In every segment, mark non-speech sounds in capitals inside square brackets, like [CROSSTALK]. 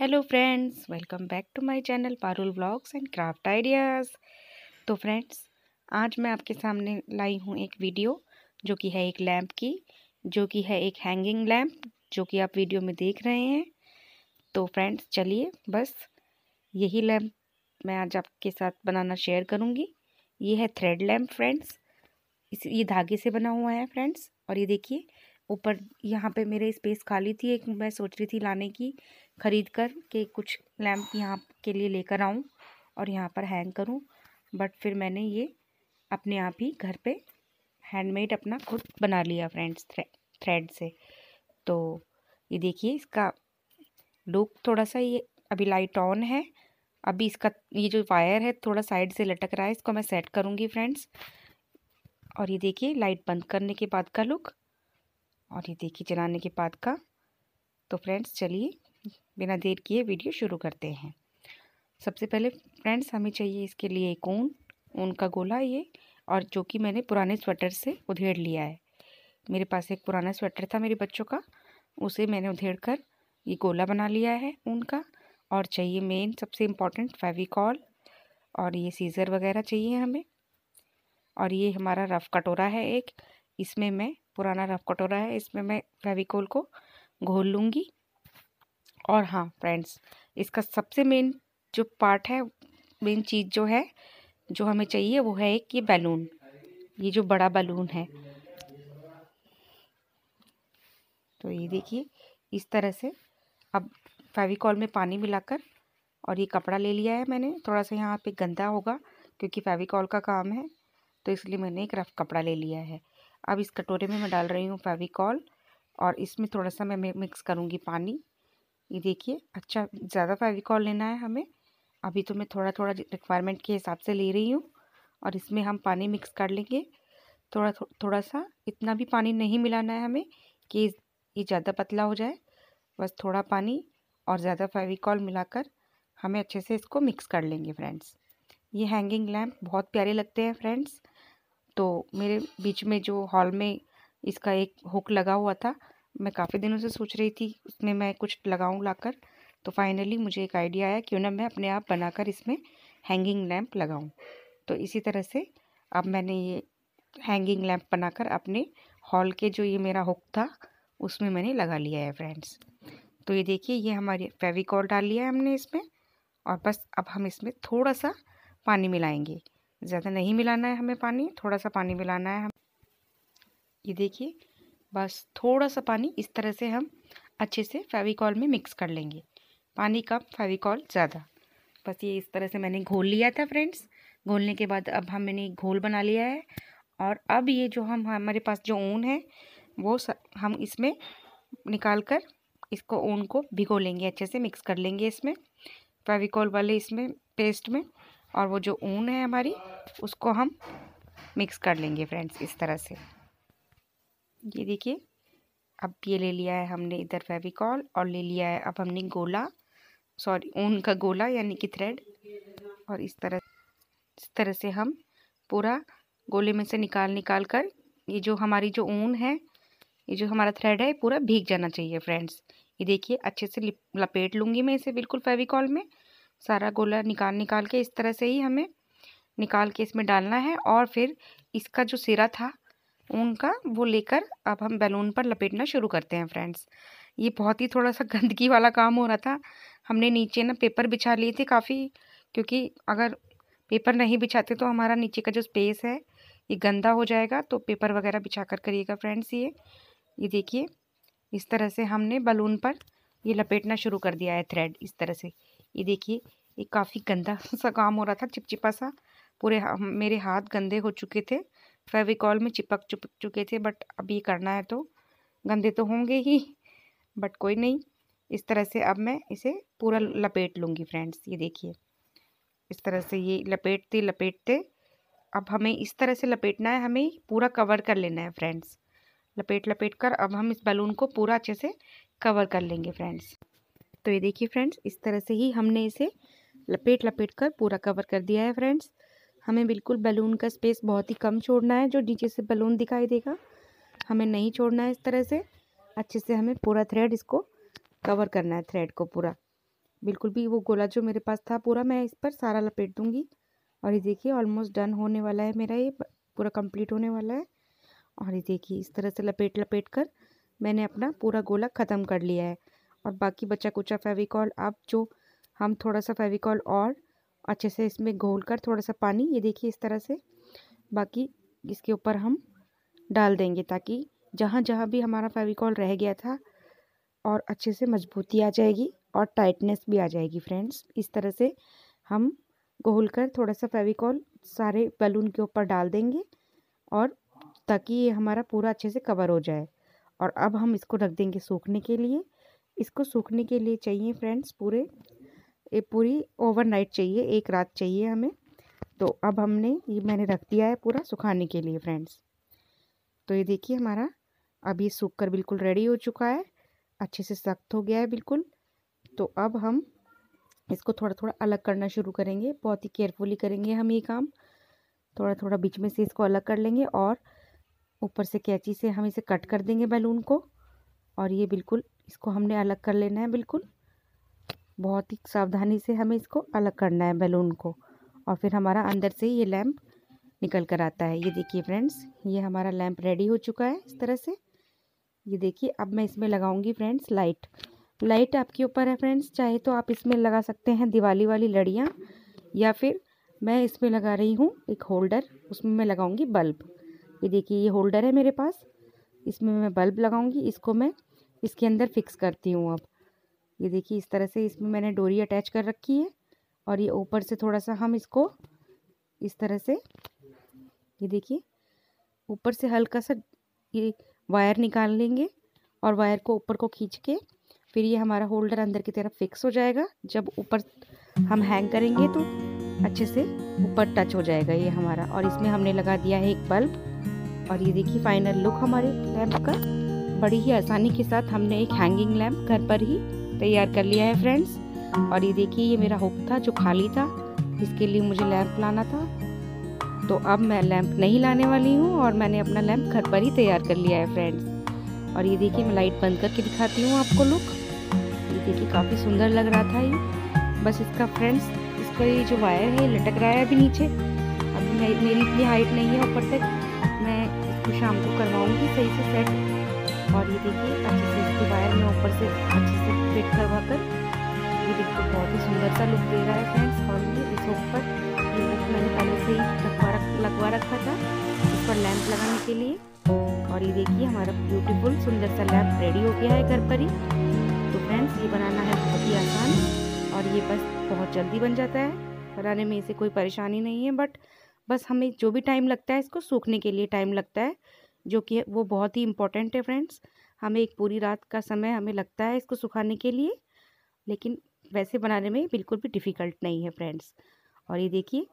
hello friends welcome back to my channel Parul blogs and craft ideas तो friends आज मैं आपके सामने लाई हूँ एक वीडियो जो कि है एक लैम्प की जो कि है एक हैंगिंग लैम्प जो कि आप वीडियो में देख रहे हैं तो फ्रेंड्स चलिए बस यही लैम्प मैं आज आपके साथ बनाना शेयर करूँगी ये है थ्रेड लैम्प फ्रेंड्स इस ये धागे से बना हुआ है फ्रेंड्स और ये देखिए ऊपर यहाँ पे मेरे स्पेस खाली थी एक मैं सोच रही थी लाने की ख़रीद कर के कुछ लैम्प यहाँ के लिए लेकर आऊँ और यहाँ पर हैंग करूँ बट फिर मैंने ये अपने आप ही घर पे हैंडमेड अपना खुद बना लिया फ्रेंड्स थ्रे, थ्रेड से तो ये देखिए इसका लुक थोड़ा सा ये अभी लाइट ऑन है अभी इसका ये जो वायर है थोड़ा साइड से लटक रहा है इसको मैं सेट करूँगी फ्रेंड्स और ये देखिए लाइट बंद करने के बाद का लुक और ये देखिए चलाने के बाद का तो फ्रेंड्स चलिए बिना देर किए वीडियो शुरू करते हैं सबसे पहले फ्रेंड्स हमें चाहिए इसके लिए एक ऊन ऊन का गोला ये और जो कि मैंने पुराने स्वेटर से उधेड़ लिया है मेरे पास एक पुराना स्वेटर था मेरे बच्चों का उसे मैंने उधेड़ कर ये गोला बना लिया है ऊन का और चाहिए मेन सबसे इम्पॉर्टेंट फेविकॉल और ये सीज़र वगैरह चाहिए हमें और ये हमारा रफ़ कटोरा है एक इसमें मैं पुराना रफ कटोरा है इसमें मैं फेविकोल को घोल लूँगी और हाँ फ्रेंड्स इसका सबसे मेन जो पार्ट है मेन चीज़ जो है जो हमें चाहिए वो है एक ये बैलून ये जो बड़ा बैलून है तो ये देखिए इस तरह से अब फेविकॉल में पानी मिलाकर और ये कपड़ा ले लिया है मैंने थोड़ा सा यहाँ पे गंदा होगा क्योंकि फेविकॉल का काम है तो इसलिए मैंने एक रफ़ कपड़ा ले लिया है अब इस कटोरे में मैं डाल रही हूँ फेविकॉल और इसमें थोड़ा सा मैं मिक्स करूँगी पानी ये देखिए अच्छा ज़्यादा फेविकॉल लेना है हमें अभी तो मैं थोड़ा थोड़ा रिक्वायरमेंट के हिसाब से ले रही हूँ और इसमें हम पानी मिक्स कर लेंगे थोड़ा थो, थोड़ा सा इतना भी पानी नहीं मिलाना है हमें कि ये ज़्यादा पतला हो जाए बस थोड़ा पानी और ज़्यादा फेविकॉल मिलाकर हमें अच्छे से इसको मिक्स कर लेंगे फ्रेंड्स ये हैंगिंग लैम्प बहुत प्यारे लगते हैं फ्रेंड्स तो मेरे बीच में जो हॉल में इसका एक हुक लगा हुआ था मैं काफ़ी दिनों से सोच रही थी उसमें मैं कुछ लगाऊं लाकर तो फाइनली मुझे एक आइडिया आया क्यों ना मैं अपने आप बनाकर इसमें हैंगिंग लैम्प लगाऊं तो इसी तरह से अब मैंने ये हैंगिंग लैम्प बनाकर अपने हॉल के जो ये मेरा हुक था उसमें मैंने लगा लिया है फ्रेंड्स तो ये देखिए ये हमारी फेविकॉल डाल लिया है हमने इसमें और बस अब हम इसमें थोड़ा सा पानी मिलाएंगे ज़्यादा नहीं मिलाना है हमें पानी थोड़ा सा पानी मिलाना है हम ये देखिए बस थोड़ा सा पानी इस तरह से हम अच्छे से फेविकॉल में मिक्स कर लेंगे पानी कम फेविकॉल ज़्यादा बस ये इस तरह से मैंने घोल लिया था फ्रेंड्स घोलने के बाद अब हम मैंने घोल बना लिया है और अब ये जो हम हमारे पास जो ऊन है वो स, हम इसमें निकाल कर इसको ऊन को भिगो लेंगे अच्छे से मिक्स कर लेंगे इसमें फेविकॉल वाले इसमें पेस्ट में और वो जो ऊन है हमारी उसको हम मिक्स कर लेंगे फ्रेंड्स इस तरह से ये देखिए अब ये ले लिया है हमने इधर फेविकॉल और ले लिया है अब हमने गोला सॉरी ऊन का गोला यानी कि थ्रेड और इस तरह इस तरह से हम पूरा गोले में से निकाल निकाल कर ये जो हमारी जो ऊन है ये जो हमारा थ्रेड है पूरा भीग जाना चाहिए फ्रेंड्स ये देखिए अच्छे से लपेट लूँगी मैं इसे बिल्कुल फेविकॉल में सारा गोला निकाल निकाल के इस तरह से ही हमें निकाल के इसमें डालना है और फिर इसका जो सिरा था ऊन का वो लेकर अब हम बैलून पर लपेटना शुरू करते हैं फ्रेंड्स ये बहुत ही थोड़ा सा [LAUGHS] गंदगी वाला काम हो रहा था हमने नीचे ना पेपर बिछा लिए थे काफ़ी क्योंकि अगर पेपर नहीं बिछाते तो हमारा नीचे का जो स्पेस है ये गंदा हो जाएगा तो पेपर वगैरह बिछा कर करिएगा फ्रेंड्स ये ये देखिए इस तरह से हमने बलून पर ये लपेटना शुरू कर दिया है थ्रेड इस तरह से ये देखिए ये काफ़ी गंदा [LAUGHS] सा काम हो रहा था चिपचिपा सा पूरे हा, मेरे हाथ गंदे हो चुके थे फेविकॉल में चिपक चुपक चुके थे बट अभी करना है तो गंदे तो होंगे ही बट कोई नहीं इस तरह से अब मैं इसे पूरा लपेट लूँगी फ्रेंड्स ये देखिए इस तरह से ये लपेटते लपेटते अब हमें इस तरह से लपेटना है हमें पूरा कवर कर लेना है फ्रेंड्स लपेट लपेट कर अब हम इस बैलून को पूरा अच्छे से कवर कर लेंगे फ्रेंड्स तो ये देखिए फ्रेंड्स इस तरह से ही हमने इसे लपेट लपेट कर पूरा कवर कर दिया है फ्रेंड्स हमें बिल्कुल बलून का स्पेस बहुत ही कम छोड़ना है जो नीचे से बलून दिखाई देगा हमें नहीं छोड़ना है इस तरह से अच्छे से हमें पूरा थ्रेड इसको कवर करना है थ्रेड को पूरा बिल्कुल भी वो गोला जो मेरे पास था पूरा मैं इस पर सारा लपेट दूंगी और ये देखिए ऑलमोस्ट डन होने वाला है मेरा ये पूरा कंप्लीट होने वाला है और ये देखिए इस तरह से लपेट लपेट कर मैंने अपना पूरा गोला ख़त्म कर लिया है और बाकी बचा कुचा फेविकॉल अब जो हम थोड़ा सा फेविकॉल और अच्छे से इसमें घोल कर थोड़ा सा पानी ये देखिए इस तरह से बाकी इसके ऊपर हम डाल देंगे ताकि जहाँ जहाँ भी हमारा फेविकॉल रह गया था और अच्छे से मजबूती आ जाएगी और टाइटनेस भी आ जाएगी फ्रेंड्स इस तरह से हम घोल कर थोड़ा सा फेविकॉल सारे बैलून के ऊपर डाल देंगे और ताकि ये हमारा पूरा अच्छे से कवर हो जाए और अब हम इसको रख देंगे सूखने के लिए इसको सूखने के लिए चाहिए फ्रेंड्स पूरे ये पूरी ओवरनाइट चाहिए एक रात चाहिए हमें तो अब हमने ये मैंने रख दिया है पूरा सुखाने के लिए फ्रेंड्स तो ये देखिए हमारा अब ये सूख कर बिल्कुल रेडी हो चुका है अच्छे से सख्त हो गया है बिल्कुल तो अब हम इसको थोड़ा थोड़ा अलग करना शुरू करेंगे बहुत ही केयरफुली करेंगे हम ये काम थोड़ा थोड़ा बीच में से इसको अलग कर लेंगे और ऊपर से कैंची से हम इसे कट कर देंगे बैलून को और ये बिल्कुल इसको हमने अलग कर लेना है बिल्कुल बहुत ही सावधानी से हमें इसको अलग करना है बैलून को और फिर हमारा अंदर से ये लैम्प निकल कर आता है ये देखिए फ्रेंड्स ये हमारा लैम्प रेडी हो चुका है इस तरह से ये देखिए अब मैं इसमें लगाऊंगी फ्रेंड्स लाइट लाइट आपके ऊपर है फ्रेंड्स चाहे तो आप इसमें लगा सकते हैं दिवाली वाली लड़ियाँ या फिर मैं इसमें लगा रही हूँ एक होल्डर उसमें मैं लगाऊंगी बल्ब ये देखिए ये होल्डर है मेरे पास इसमें मैं बल्ब लगाऊंगी इसको मैं इसके अंदर फिक्स करती हूँ अब ये देखिए इस तरह से इसमें मैंने डोरी अटैच कर रखी है और ये ऊपर से थोड़ा सा हम इसको इस तरह से ये देखिए ऊपर से हल्का सा ये वायर निकाल लेंगे और वायर को ऊपर को खींच के फिर ये हमारा होल्डर अंदर की तरफ फिक्स हो जाएगा जब ऊपर हम हैंग करेंगे तो अच्छे से ऊपर टच हो जाएगा ये हमारा और इसमें हमने लगा दिया है एक बल्ब और ये देखिए फाइनल लुक हमारे लैम्प का बड़ी ही आसानी के साथ हमने एक हैंगिंग लैम्प घर पर ही तैयार कर लिया है फ्रेंड्स और ये देखिए ये मेरा हुक था जो खाली था इसके लिए मुझे लैम्प लाना था तो अब मैं लैम्प नहीं लाने वाली हूँ और मैंने अपना लैम्प घर पर ही तैयार कर लिया है फ्रेंड्स और ये देखिए मैं लाइट बंद करके दिखाती हूँ आपको लुक ये देखिए काफ़ी सुंदर लग रहा था ये बस इसका फ्रेंड्स इसका ये जो वायर है लटक रहा है अभी नीचे अभी मेरी इतनी हाइट नहीं है ऊपर तक मैं इसको शाम को करवाऊँगी सही से सेट और ये देखिए अच्छे से इसकी वायर में ऊपर से अच्छे से फिट करवा कर ये देखिए बहुत ही सुंदर सा लुक दे रहा है फ्रेंड्स और ये इस ऊपर ये लुक मैंने पहले से ही लगवा रख लगवा रखा था इस पर लैंप लगाने के लिए और ये देखिए हमारा ब्यूटीफुल सुंदर सा लैंप रेडी हो गया है घर पर ही तो फ्रेंड्स ये बनाना है बहुत ही आसान और ये बस बहुत जल्दी बन जाता है बनाने में इसे कोई परेशानी नहीं है बट बस हमें जो भी टाइम लगता है इसको सूखने के लिए टाइम लगता है जो कि वो बहुत ही इम्पॉर्टेंट है फ्रेंड्स हमें एक पूरी रात का समय हमें लगता है इसको सुखाने के लिए लेकिन वैसे बनाने में बिल्कुल भी डिफ़िकल्ट नहीं है फ्रेंड्स और ये देखिए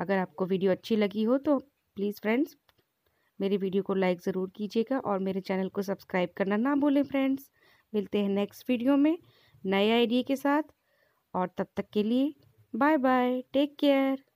अगर आपको वीडियो अच्छी लगी हो तो प्लीज़ फ्रेंड्स मेरी वीडियो को लाइक ज़रूर कीजिएगा और मेरे चैनल को सब्सक्राइब करना ना भूलें फ्रेंड्स मिलते हैं नेक्स्ट वीडियो में नए आइडिया के साथ और तब तक के लिए बाय बाय टेक केयर